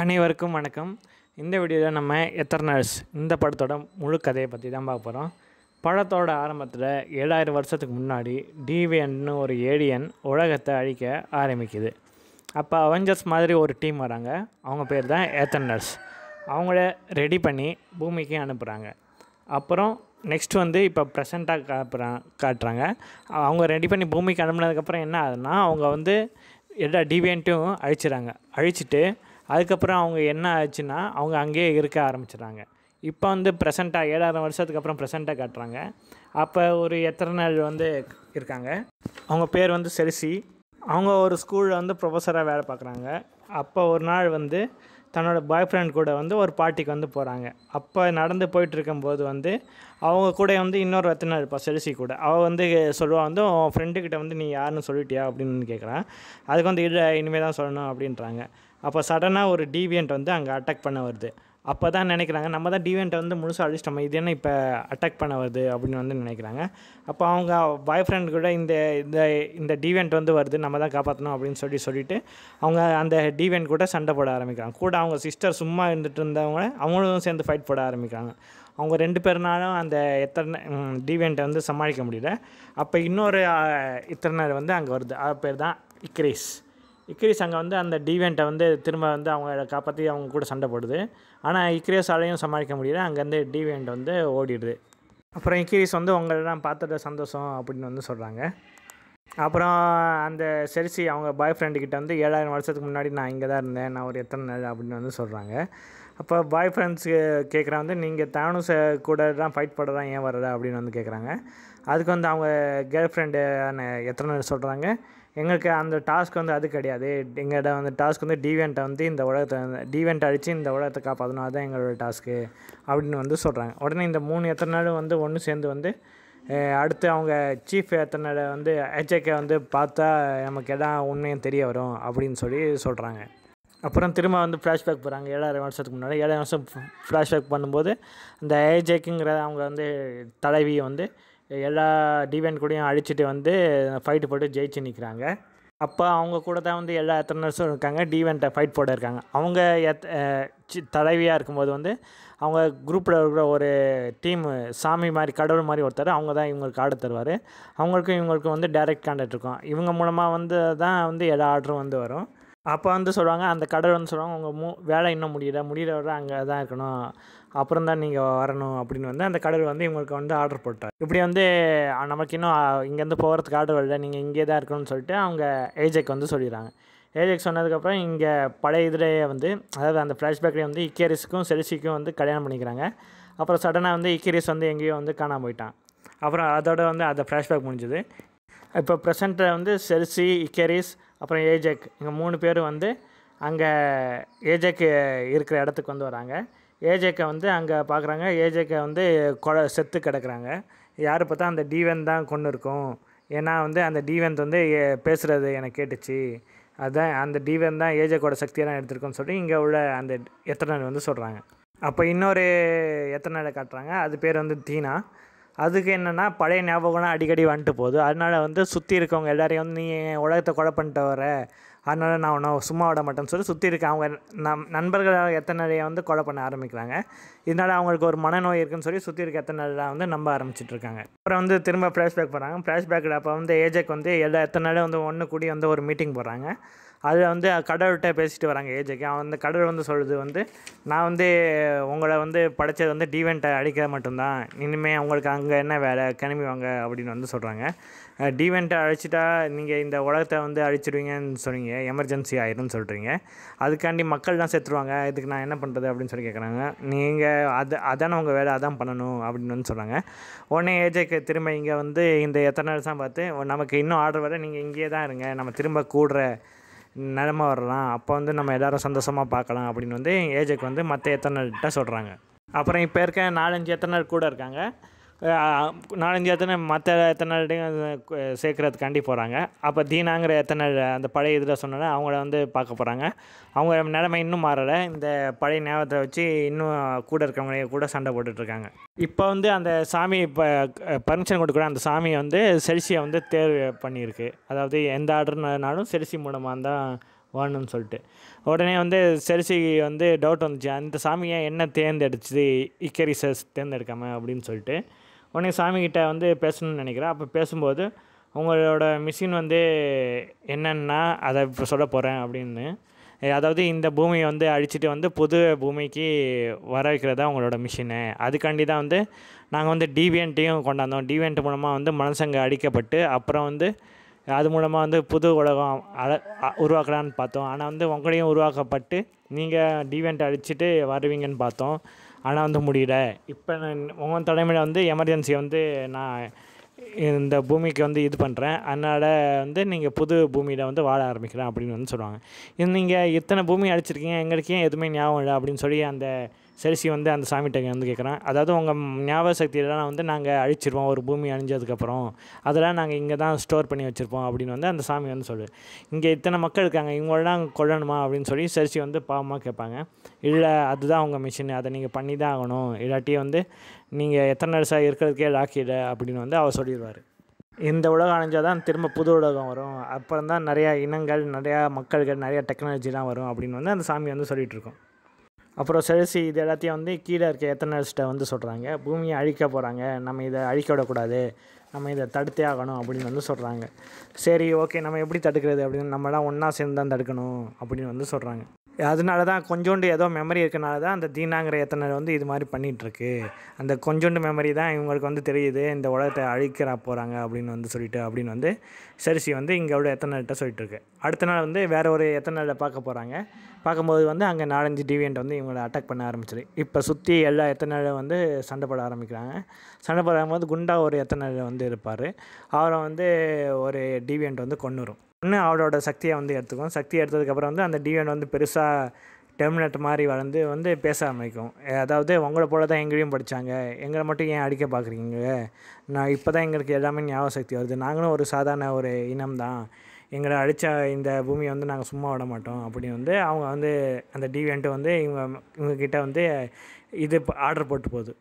அனைவருக்கும் வணக்கம் இந்த வீடியோவில் நம்ம எத்தர்னல்ஸ் இந்த படத்தோட முழு கதையை பற்றி தான் பார்க்க போகிறோம் படத்தோட ஆரம்பத்தில் ஏழாயிரம் வருஷத்துக்கு முன்னாடி டிவியன்னு ஒரு ஏடியன் உலகத்தை அழிக்க ஆரம்பிக்குது அப்போ அவெஞ்சர்ஸ் மாதிரி ஒரு டீம் வராங்க அவங்க பேர் தான் எத்தர்னல்ஸ் அவங்கள ரெடி பண்ணி பூமிக்கு அனுப்புகிறாங்க அப்புறம் நெக்ஸ்ட் வந்து இப்போ ப்ரெசண்ட்டாக காப்புறாங்க காட்டுறாங்க அவங்க ரெடி பண்ணி பூமிக்கு அனுப்புனதுக்கப்புறம் என்ன ஆகுதுன்னா அவங்க வந்து எல்லா டிவியன்ட்டையும் அழிச்சிடுறாங்க அழிச்சிட்டு அதுக்கப்புறம் அவங்க என்ன ஆச்சுன்னா அவங்க அங்கேயே இருக்க ஆரம்பிச்சிடுறாங்க இப்போ வந்து ப்ரெசண்ட்டாக ஏழாயிரம் வருஷத்துக்கு அப்புறம் ப்ரெசண்ட்டாக காட்டுறாங்க அப்போ ஒரு எத்தனை நாள் வந்து இருக்காங்க அவங்க பேர் வந்து செரிசி அவங்க ஒரு ஸ்கூலில் வந்து ப்ரொஃபஸராக வேலை பார்க்குறாங்க அப்போ ஒரு நாள் வந்து தன்னோட பாய் ஃப்ரெண்ட் கூட வந்து ஒரு பார்ட்டிக்கு வந்து போகிறாங்க அப்போ நடந்து போயிட்டுருக்கும்போது வந்து அவங்க கூட வந்து இன்னொரு ரத்தனா இருப்பாள் செல்சி கூட அவள் வந்து சொல்லுவாள் வந்து உன் ஃப்ரெண்டுக்கிட்ட வந்து நீ யாருன்னு சொல்லிட்டியா அப்படின்னு கேட்குறான் அதுக்கு வந்து இது இனிமேல் தான் சொல்லணும் அப்படின்றாங்க அப்போ சடனாக ஒரு டிவியன்ட் வந்து அங்கே அட்டாக் பண்ண வருது அப்போ தான் நினைக்கிறாங்க நம்ம தான் டிவெண்ட்டை வந்து முழுசாக அழிச்சிட்டோம் இது என்ன இப்போ அட்டாக் பண்ண வருது அப்படின்னு வந்து நினைக்கிறாங்க அப்போ அவங்க பாய் ஃப்ரெண்ட் கூட இந்த இந்த இந்த டிவெண்ட் வந்து வருது நம்ம தான் காப்பாற்றணும் அப்படின்னு சொல்லி சொல்லிவிட்டு அவங்க அந்த டிவெண்ட் கூட சண்டை போட ஆரம்பிக்கிறாங்க கூட அவங்க சிஸ்டர் சும்மா இருந்துட்டு இருந்தவங்க அவங்களும் சேர்ந்து ஃபைட் போட ஆரம்பிக்கிறாங்க அவங்க ரெண்டு பேர்னாலும் அந்த எத்தனை டிவெண்ட்டை வந்து சமாளிக்க முடியல அப்போ இன்னொரு இத்தனை வந்து அங்கே வருது அது பேர் தான் இக்ரேஸ் இக்ரீஸ் அங்கே வந்து அந்த டிவெண்ட்டை வந்து திரும்ப வந்து அவங்க காப்பாற்றி அவங்க கூட சண்டை போடுது ஆனால் ஆலையும் சமாளிக்க முடியல அங்கேருந்து டிவெண்ட் வந்து ஓடிடுது அப்புறம் இக்ரீஸ் வந்து உங்களெல்லாம் பார்த்துட்டு சந்தோஷம் அப்படின்னு வந்து சொல்கிறாங்க அப்புறம் அந்த செரிசி அவங்க பாய் ஃப்ரெண்டுக்கிட்ட வந்து ஏழாயிரம் வருஷத்துக்கு முன்னாடி நான் இங்கே தான் இருந்தேன் நான் ஒரு எத்தனை நாள் அப்படின்னு வந்து சொல்கிறாங்க அப்போ பாய் ஃப்ரெண்ட்ஸு கேட்குற வந்து நீங்கள் தானும் கூட தான் ஃபைட் பண்ணுறதா ஏன் வர்றதா அப்படின்னு வந்து கேட்குறாங்க அதுக்கு வந்து அவங்க கேர்ள் ஃப்ரெண்டு எத்தனை சொல்கிறாங்க எங்களுக்கு அந்த டாஸ்க் வந்து அது கிடையாது எங்கள்கிட்ட வந்து டாஸ்க் வந்து டிவியண்ட்டை வந்து இந்த உலகத்தை டிவியண்ட் அடித்து இந்த உலகத்தை காப்பாற்றணும் அதுதான் எங்களோட டாஸ்க்கு அப்படின்னு வந்து சொல்கிறாங்க உடனே இந்த மூணு எத்தனை நாள் வந்து ஒன்று சேர்ந்து வந்து அடுத்து அவங்க சீஃப் எத்தனை நாள் வந்து ஹெச்ஏகே வந்து பார்த்தா நமக்கு எதா உண்மையும் தெரிய வரும் அப்படின்னு சொல்லி சொல்கிறாங்க அப்புறம் திரும்ப வந்து ஃப்ளாஷ்பேக் போகிறாங்க ஏழாயிரம் வருஷத்துக்கு முன்னாடி ஏழாயிரம் வருஷம் ஃப்ளாஷ்பேக் பண்ணும்போது அந்த ஏஜேக்குங்கிற அவங்க வந்து தலைவியை வந்து எல்லா டிவியன் கூடயும் அழிச்சிட்டு வந்து ஃபைட்டு போட்டு ஜெயிச்சு நிற்கிறாங்க அப்போ அவங்க கூட தான் வந்து எல்லா எத்தனர்ஸும் இருக்காங்க டிவென்ட்டை ஃபைட் போட இருக்காங்க அவங்க எத் தலைவியாக இருக்கும்போது வந்து அவங்க குரூப்பில் இருக்கிற ஒரு டீம் சாமி மாதிரி கடவுள் மாதிரி ஒருத்தர் அவங்க தான் இவங்களுக்கு ஆர்டர் தருவார் அவங்களுக்கும் இவங்களுக்கும் வந்து டைரக்ட் கான்டாக்ட் இருக்கும் இவங்க மூலமாக வந்து தான் வந்து எல்லா ஆர்டரும் வந்து வரும் அப்போ வந்து சொல்லுவாங்க அந்த கடவுள் வந்து சொல்லுவாங்க அவங்க மு வேலை இன்னும் முடியல முடிகிற வர அங்கே தான் இருக்கணும் அப்புறம் தான் நீங்கள் வரணும் அப்படின்னு வந்து அந்த கடவுள் வந்து இவங்களுக்கு வந்து ஆர்டர் போட்டார் இப்படி வந்து நமக்கு இன்னும் இங்கேருந்து போகிறதுக்கு ஆர்டர் வரல நீங்கள் இங்கே தான் இருக்கணும்னு சொல்லிட்டு அவங்க ஏஜெக் வந்து சொல்லிடுறாங்க ஏஜெக் சொன்னதுக்கப்புறம் இங்கே பழைய இதிலேயே வந்து அதாவது அந்த ஃப்ளாஷ்பேக்லேயே வந்து இக்கேரிஸுக்கும் செலிசிக்கும் வந்து கல்யாணம் பண்ணிக்கிறாங்க அப்புறம் சடனாக வந்து இக்கேரிஸ் வந்து எங்கேயோ வந்து காணாமல் போயிட்டான் அப்புறம் அதோட வந்து அந்த ஃப்ளாஷ்பேக் முடிஞ்சுது இப்போ ப்ரெசண்ட்டில் வந்து செல்சி இக்கேரிஸ் அப்புறம் ஏஜெக் இங்கே மூணு பேர் வந்து அங்கே ஏஜெக் இருக்கிற இடத்துக்கு வந்து வராங்க ஏஜேக்கை வந்து அங்கே பார்க்குறாங்க ஏஜேக்கை வந்து கொல செத்து கிடக்குறாங்க யார் பார்த்தா அந்த டிவென் தான் கொண்டு இருக்கும் ஏன்னா வந்து அந்த டீவென்த் வந்து ஏ பேசுகிறது எனக்கு கேட்டுச்சு அதுதான் அந்த டிவென் தான் ஏஜேக்கோட சக்தியாக தான் எடுத்திருக்கோம்னு சொல்லி இங்கே உள்ள அந்த எத்தனை வந்து சொல்கிறாங்க அப்போ இன்னொரு எத்தனை காட்டுறாங்க அது பேர் வந்து தீனா அதுக்கு என்னென்னா பழைய ஞாபகம்லாம் அடிக்கடி வந்துட்டு போகுது அதனால் வந்து சுற்றி இருக்கவங்க எல்லோரையும் வந்து நீ உலகத்தை கொலை பண்ணிட்டு வர அதனால் நான் ஒன்றும் சும்மா விட மாட்டேன்னு சொல்லி சுற்றி இருக்க அவங்க நம் நண்பர்களால் எத்தனை வந்து கொலை பண்ண ஆரம்பிக்கிறாங்க இதனால் அவங்களுக்கு ஒரு மனநோய் இருக்குன்னு சொல்லி சுற்றி இருக்க எத்தனை வந்து நம்ப ஆரம்பிச்சிட்ருக்காங்க அப்புறம் வந்து திரும்ப ஃப்ளாஷ்பேக் போகிறாங்க ஃப்ளாஷ்பேக்கில் அப்போ வந்து ஏஜெக் வந்து எல்லா எத்தனை வந்து ஒன்று கூடி வந்து ஒரு மீட்டிங் போகிறாங்க அதில் வந்து கடவுள்கிட்ட பேசிட்டு வராங்க ஏஜுக்கு அவன் வந்து கடவுள் வந்து சொல்கிறது வந்து நான் வந்து உங்களை வந்து படைச்சது வந்து டிவென்ட்டை அழிக்கிறது மட்டும்தான் இனிமேல் அவங்களுக்கு அங்கே என்ன வேலை கிளம்பி வாங்க அப்படின்னு வந்து சொல்கிறாங்க டிவென்ட்டை அழிச்சிட்டா நீங்கள் இந்த உலகத்தை வந்து அழிச்சிடுவீங்கன்னு சொன்னீங்க எமர்ஜென்சி ஆயிரும்னு சொல்கிறீங்க அதுக்காண்டி மக்கள்லாம் செத்துருவாங்க இதுக்கு நான் என்ன பண்ணுறது அப்படின்னு சொல்லி கேட்குறாங்க நீங்கள் அது அதான உங்கள் வேலை அதான் பண்ணணும் அப்படின்னு வந்து சொல்கிறாங்க உடனே ஏஜேக்கு திரும்ப இங்கே வந்து இந்த எத்தனை நேரம் பார்த்து நமக்கு இன்னும் ஆர்டர் வர நீங்கள் இங்கேயே தான் இருங்க நம்ம திரும்ப கூடுற நிலமை வரலாம் அப்போ வந்து நம்ம எல்லோரும் சந்தோஷமாக பார்க்கலாம் அப்படின்னு வந்து ஏஜுக்கு வந்து மற்ற எத்தனைட்ட சொல்கிறாங்க அப்புறம் இப்போ இருக்க நாலஞ்சு எத்தனை கூட இருக்காங்க நாலஞ்சு எத்தனை மற்ற எத்தனை சேர்க்குறது சேர்க்குறதுக்காண்டி போகிறாங்க அப்போ தீனாங்கிற எத்தனை அந்த பழைய இதில் சொன்னோன்னா அவங்கள வந்து பார்க்க போகிறாங்க அவங்க நிலைமை இன்னும் மாறலை இந்த பழைய நேரத்தை வச்சு இன்னும் கூட இருக்கிறவங்க கூட சண்டை போட்டுட்ருக்காங்க இப்போ வந்து அந்த சாமி இப்போ பர்மிஷன் கொடுக்குற அந்த சாமியை வந்து செல்சியை வந்து தேர்வு பண்ணியிருக்கு அதாவது எந்த ஆர்டர்னாலும் செல்சி மூலமாக தான் வேணும்னு சொல்லிட்டு உடனே வந்து செரிசி வந்து டவுட் வந்துச்சு அந்த சாமியை என்ன தேர்ந்தெடுச்சு இக்கரிசஸ் தேர்ந்தெடுக்காம அப்படின்னு சொல்லிட்டு உடனே சாமிகிட்ட வந்து பேசணும்னு நினைக்கிறேன் அப்போ பேசும்போது உங்களோட மிஷின் வந்து என்னென்னா அதை இப்போ சொல்ல போகிறேன் அப்படின்னு அதாவது இந்த பூமியை வந்து அழிச்சிட்டு வந்து புது பூமிக்கு வர வைக்கிறதா உங்களோட மிஷினு அதுக்காண்டி தான் வந்து நாங்கள் வந்து டிவியன்ட்டையும் கொண்டாந்தோம் டிவியன்ட் மூலமாக வந்து மனுஷங்க அடிக்கப்பட்டு அப்புறம் வந்து அது மூலமாக வந்து புது உலகம் அழ உருவாக்கலான்னு பார்த்தோம் ஆனால் வந்து உங்களையும் உருவாக்கப்பட்டு நீங்கள் டிவெண்ட் அடிச்சுட்டு வருவீங்கன்னு பார்த்தோம் ஆனால் வந்து முடியல இப்போ நான் உங்கள் தலைமையில் வந்து எமர்ஜென்சி வந்து நான் இந்த பூமிக்கு வந்து இது பண்ணுறேன் அதனால் வந்து நீங்கள் புது பூமியில் வந்து வாழ ஆரம்பிக்கிறேன் அப்படின்னு வந்து சொல்லுவாங்க இது நீங்கள் இத்தனை பூமி அடிச்சிருக்கீங்க எங்களுக்கே எதுவுமே ஞாபகம் இல்லை அப்படின்னு சொல்லி அந்த சரிசி வந்து அந்த சாமிகிட்ட வந்து கேட்குறேன் அதாவது உங்கள் ஞாபக சக்தியெல்லாம் வந்து நாங்கள் அழிச்சிருவோம் ஒரு பூமி அழிஞ்சதுக்கப்புறம் அதெல்லாம் நாங்கள் இங்கே தான் ஸ்டோர் பண்ணி வச்சுருப்போம் அப்படின்னு வந்து அந்த சாமி வந்து சொல்லு இங்கே இத்தனை மக்கள் இருக்காங்க இவங்களெலாம் கொள்ளணுமா அப்படின்னு சொல்லி செல்சி வந்து பாவமாக கேட்பாங்க இல்லை அதுதான் உங்கள் மிஷின் அதை நீங்கள் பண்ணி தான் ஆகணும் இல்லாட்டி வந்து நீங்கள் எத்தனை வருஷம் இருக்கிறதுக்கே லாக்கிட அப்படின்னு வந்து அவர் சொல்லிடுவார் இந்த உலகம் அழிஞ்சால் தான் திரும்ப புது உலகம் வரும் அப்புறம் தான் நிறையா இனங்கள் நிறையா மக்கள்கள் நிறையா டெக்னாலஜிலாம் வரும் அப்படின்னு வந்து அந்த சாமி வந்து சொல்லிகிட்டு இருக்கோம் அப்புறம் சரிசி இது எல்லாத்தையும் வந்து கீழே இருக்க எத்தனர்ஸ்ட்டை வந்து சொல்கிறாங்க பூமியை அழிக்க போகிறாங்க நம்ம இதை அழிக்க விடக்கூடாது நம்ம இதை தடுத்தே ஆகணும் அப்படின்னு வந்து சொல்கிறாங்க சரி ஓகே நம்ம எப்படி தடுக்கிறது அப்படின்னு நம்மளாம் ஒன்றா சேர்ந்து தான் தடுக்கணும் அப்படின்னு வந்து சொல்கிறாங்க அதனால தான் கொஞ்சோண்டு ஏதோ மெமரி இருக்கனால தான் அந்த தீனாங்கிற எத்தனை வந்து இது மாதிரி பண்ணிகிட்ருக்கு அந்த கொஞ்சோண்டு மெமரி தான் இவங்களுக்கு வந்து தெரியுது இந்த உலகத்தை அழிக்கிற போகிறாங்க அப்படின்னு வந்து சொல்லிட்டு அப்படின்னு வந்து சரிசி வந்து இங்கே உள்ள எத்தனைகிட்ட சொல்லிட்டுருக்கு அடுத்த நாள் வந்து வேறு ஒரு எத்தனையில் பார்க்க போகிறாங்க பார்க்கும்போது வந்து அங்கே நாலஞ்சு டிவியன்ட் வந்து இவங்களை அட்டாக் பண்ண ஆரம்பிச்சிது இப்போ சுற்றி எல்லா எத்தனை வந்து சண்டை போட ஆரம்பிக்கிறாங்க சண்டை போடும்போது குண்டா ஒரு எத்தனை வந்து இருப்பார் அவரை வந்து ஒரு டிவியன்ட் வந்து வரும் இன்னும் அவளோட சக்தியை வந்து எடுத்துக்கும் சக்தி எடுத்ததுக்கப்புறம் வந்து அந்த டிஎன் வந்து பெருசாக டெர்மினேட் மாதிரி வளர்ந்து வந்து பேச ஆரம்பிக்கும் அதாவது உங்களை போல தான் எங்களையும் படித்தாங்க எங்களை மட்டும் ஏன் அடிக்க பார்க்குறீங்க நான் இப்போ தான் எங்களுக்கு எல்லாமே ஞாபக சக்தி வருது நாங்களும் ஒரு சாதாரண ஒரு இனம் தான் எங்களை அடித்த இந்த பூமியை வந்து நாங்கள் சும்மா விட மாட்டோம் அப்படின்னு வந்து அவங்க வந்து அந்த டிவியன்ட்டு வந்து இவங்க இவங்கக்கிட்ட வந்து இது ஆர்டர் போட்டு போகுது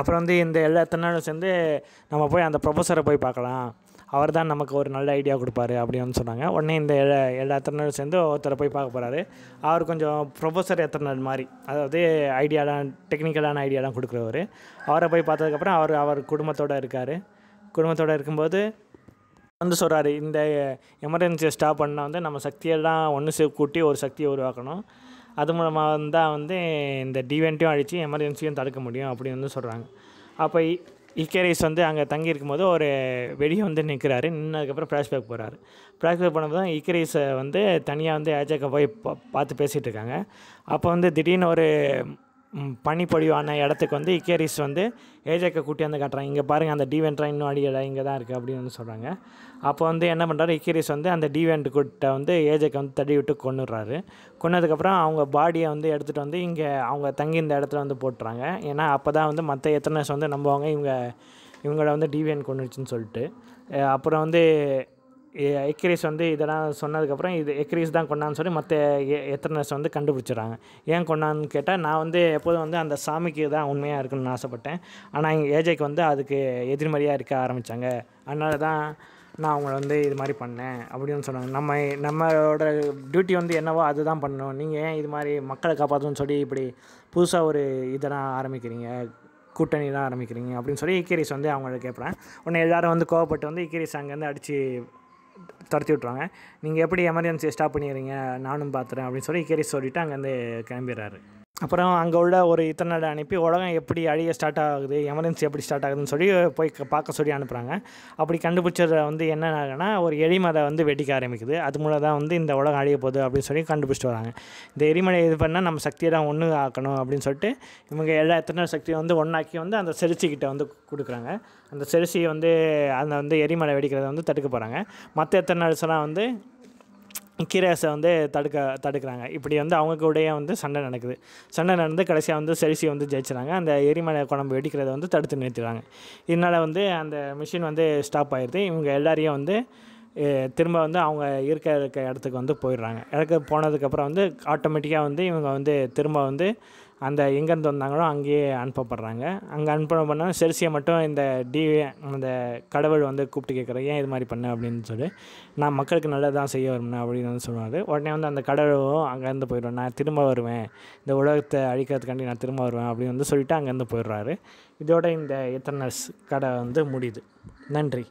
அப்புறம் வந்து இந்த எல்லா சேர்ந்து நம்ம போய் அந்த ப்ரொஃபஸரை போய் பார்க்கலாம் அவர் தான் நமக்கு ஒரு நல்ல ஐடியா கொடுப்பாரு அப்படின்னு சொன்னாங்க உடனே இந்த எல்லா ஏழு அத்தனையும் சேர்ந்து ஒருத்தரை போய் பார்க்க போகிறாரு அவர் கொஞ்சம் ப்ரொஃபஸர் எத்தனால் மாதிரி அதாவது ஐடியாலாம் டெக்னிக்கலான ஐடியாலாம் கொடுக்குறவர் அவரை போய் பார்த்ததுக்கப்புறம் அவர் அவர் குடும்பத்தோடு இருக்கார் குடும்பத்தோடு இருக்கும்போது வந்து சொல்கிறாரு இந்த எமர்ஜென்சியை ஸ்டாப் பண்ணால் வந்து நம்ம சக்தியெல்லாம் ஒன்று சே கூட்டி ஒரு சக்தியை உருவாக்கணும் அது மூலமாக தான் வந்து இந்த டிவெண்ட்டையும் அழித்து எமர்ஜென்சியும் தடுக்க முடியும் அப்படின்னு வந்து சொல்கிறாங்க அப்போ இக்கேரிஸ் வந்து அங்கே தங்கியிருக்கும் போது ஒரு வெளியே வந்து நிற்கிறாரு நின்னதுக்கப்புறம் ஃப்ளாஷ்பேக் போகிறாரு ஃப்ளாஷ்பேக் போனப்போ தான் இக்கேரிஸை வந்து தனியாக வந்து ஏஜாக்கை போய் பா பார்த்து பேசிகிட்டு இருக்காங்க அப்போ வந்து திடீர்னு ஒரு பனிப்பொழிவான இடத்துக்கு வந்து இக்கேரிஸ் வந்து ஏஜேக்கை வந்து காட்டுறாங்க இங்கே பாருங்கள் அந்த டிவென்ட்ரா இன்னும் இடம் இங்கே தான் இருக்குது அப்படின்னு வந்து சொல்கிறாங்க அப்போ வந்து என்ன பண்ணுறாரு இக்கேரிஸ் வந்து அந்த டிவெண்ட் கூட்ட வந்து ஏஜேக்கை வந்து தடி விட்டு கொண்டுடுறாரு கொன்னதுக்கப்புறம் அவங்க பாடியை வந்து எடுத்துகிட்டு வந்து இங்கே அவங்க தங்கி இந்த இடத்துல வந்து போட்டுறாங்க ஏன்னா அப்போ தான் வந்து மற்ற எத்தனைஸ் வந்து நம்புவாங்க இவங்க இவங்களோட வந்து டிவியன் கொண்டுச்சுன்னு சொல்லிட்டு அப்புறம் வந்து எக்ரீஸ் வந்து இதெல்லாம் சொன்னதுக்கப்புறம் இது எக்ரீஸ் தான் கொண்டான்னு சொல்லி மற்ற எத்தனஸ் வந்து கண்டுபிடிச்சிடறாங்க ஏன் கொண்டான்னு கேட்டால் நான் வந்து எப்போதும் வந்து அந்த சாமிக்கு தான் உண்மையாக இருக்கணும்னு ஆசைப்பட்டேன் ஆனால் எங்கள் ஏஜைக்கு வந்து அதுக்கு எதிர்மறையாக இருக்க ஆரம்பித்தாங்க அதனால தான் நான் அவங்கள வந்து இது மாதிரி பண்ணேன் அப்படின்னு சொன்னாங்க நம்ம நம்மளோட டியூட்டி வந்து என்னவோ அதுதான் பண்ணணும் நீங்கள் ஏன் இது மாதிரி மக்களை காப்பாற்றணும்னு சொல்லி இப்படி புதுசாக ஒரு இதெல்லாம் ஆரம்பிக்கிறீங்க கூட்டணி தான் ஆரம்பிக்கிறீங்க அப்படின்னு சொல்லி இக்கிரிஸ் வந்து அவங்கள கேட்குறேன் உடனே எல்லோரும் வந்து கோவப்பட்டு வந்து இக்கிரிஸ் அங்கேருந்து அடித்து தடுத்து விட்ருவாங்க நீங்கள் எப்படி எமர்ஜென்சியை ஸ்டாப் பண்ணிடுறீங்க நானும் பார்த்துறேன் அப்படின்னு சொல்லி கேரி சொல்லிவிட்டு அங்கேருந்து கிளம்பிடுறாரு அப்புறம் அங்கே உள்ள ஒரு இத்தனை அனுப்பி உலகம் எப்படி அழிய ஸ்டார்ட் ஆகுது எமர்ஜென்சி எப்படி ஸ்டார்ட் ஆகுதுன்னு சொல்லி போய் பார்க்க சொல்லி அனுப்புகிறாங்க அப்படி கண்டுபிடிச்சத வந்து என்ன ஆகுனா ஒரு எரிமலை வந்து வெடிக்க ஆரம்பிக்குது அது மூலம் தான் வந்து இந்த உலகம் அழிய போகுது அப்படின்னு சொல்லி கண்டுபிடிச்சிட்டு வராங்க இந்த எரிமலை இது பண்ணால் நம்ம சக்தியை தான் ஒன்று ஆக்கணும் அப்படின்னு சொல்லிட்டு இவங்க எல்லா எத்தனை சக்தியை வந்து ஒன்றாக்கி வந்து அந்த செரிசிக்கிட்ட வந்து கொடுக்குறாங்க அந்த செரிசியை வந்து அந்த வந்து எரிமலை வெடிக்கிறத வந்து தடுக்க போகிறாங்க மற்ற எத்தனை வந்து கிராஸை வந்து தடுக்க தடுக்கிறாங்க இப்படி வந்து அவங்க கூடயே வந்து சண்டை நடக்குது சண்டை நடந்து கடைசியாக வந்து செரிசி வந்து ஜெயிச்சுறாங்க அந்த எரிமலை குழம்பு வெடிக்கிறத வந்து தடுத்து நிறுத்திடுறாங்க இதனால் வந்து அந்த மிஷின் வந்து ஸ்டாப் ஆகிடுது இவங்க எல்லாரையும் வந்து திரும்ப வந்து அவங்க இருக்க இருக்க இடத்துக்கு வந்து போயிடுறாங்க இடத்துக்கு போனதுக்கப்புறம் வந்து ஆட்டோமேட்டிக்காக வந்து இவங்க வந்து திரும்ப வந்து அந்த எங்கேருந்து வந்தாங்களோ அங்கேயே அனுப்பப்படுறாங்க அங்கே அனுப்ப பண்ணால் செல்சியை மட்டும் இந்த டி அந்த கடவுள் வந்து கூப்பிட்டு கேட்குறேன் ஏன் இது மாதிரி பண்ண அப்படின்னு சொல்லி நான் மக்களுக்கு தான் செய்ய வரணும் அப்படின்னு வந்து சொல்லுவார் உடனே வந்து அந்த கடவுளும் அங்கேருந்து போயிடுவேன் நான் திரும்ப வருவேன் இந்த உலகத்தை அழிக்கிறதுக்காண்டி நான் திரும்ப வருவேன் அப்படின்னு வந்து சொல்லிவிட்டு அங்கேருந்து போயிடுறாரு இதோட இந்த எத்தனஸ் கடை வந்து முடியுது நன்றி